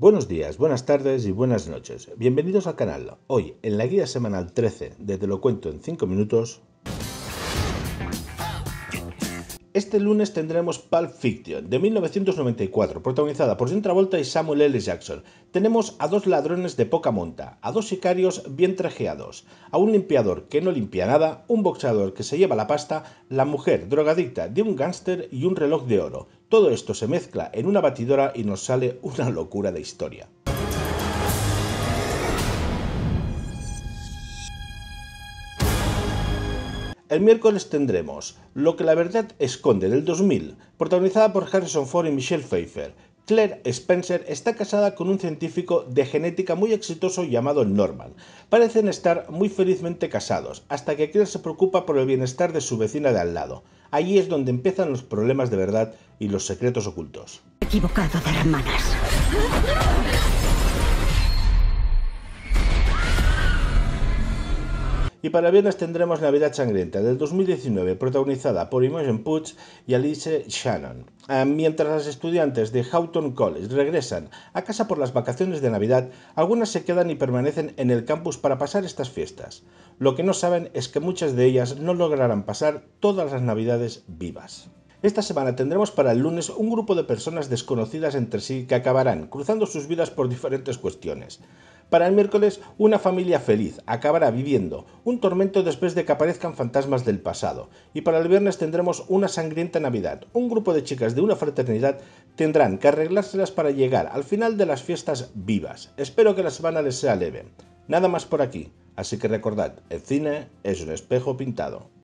Buenos días, buenas tardes y buenas noches. Bienvenidos al canal. Hoy, en la guía semanal 13 de Te lo cuento en 5 minutos, este lunes tendremos Pulp Fiction, de 1994, protagonizada por John Travolta y Samuel L. Jackson. Tenemos a dos ladrones de poca monta, a dos sicarios bien trajeados, a un limpiador que no limpia nada, un boxeador que se lleva la pasta, la mujer drogadicta de un gángster y un reloj de oro. Todo esto se mezcla en una batidora y nos sale una locura de historia. El miércoles tendremos Lo que la verdad esconde del 2000, protagonizada por Harrison Ford y Michelle Pfeiffer. Claire Spencer está casada con un científico de genética muy exitoso llamado Norman. Parecen estar muy felizmente casados, hasta que Claire se preocupa por el bienestar de su vecina de al lado. Allí es donde empiezan los problemas de verdad y los secretos ocultos. Y para viernes tendremos Navidad Sangrienta del 2019, protagonizada por Imogen Putz y Alice Shannon. Ah, mientras las estudiantes de Houghton College regresan a casa por las vacaciones de Navidad, algunas se quedan y permanecen en el campus para pasar estas fiestas. Lo que no saben es que muchas de ellas no lograrán pasar todas las Navidades vivas. Esta semana tendremos para el lunes un grupo de personas desconocidas entre sí que acabarán cruzando sus vidas por diferentes cuestiones. Para el miércoles, una familia feliz acabará viviendo un tormento después de que aparezcan fantasmas del pasado. Y para el viernes tendremos una sangrienta Navidad. Un grupo de chicas de una fraternidad tendrán que arreglárselas para llegar al final de las fiestas vivas. Espero que la semana les sea leve. Nada más por aquí, así que recordad, el cine es un espejo pintado.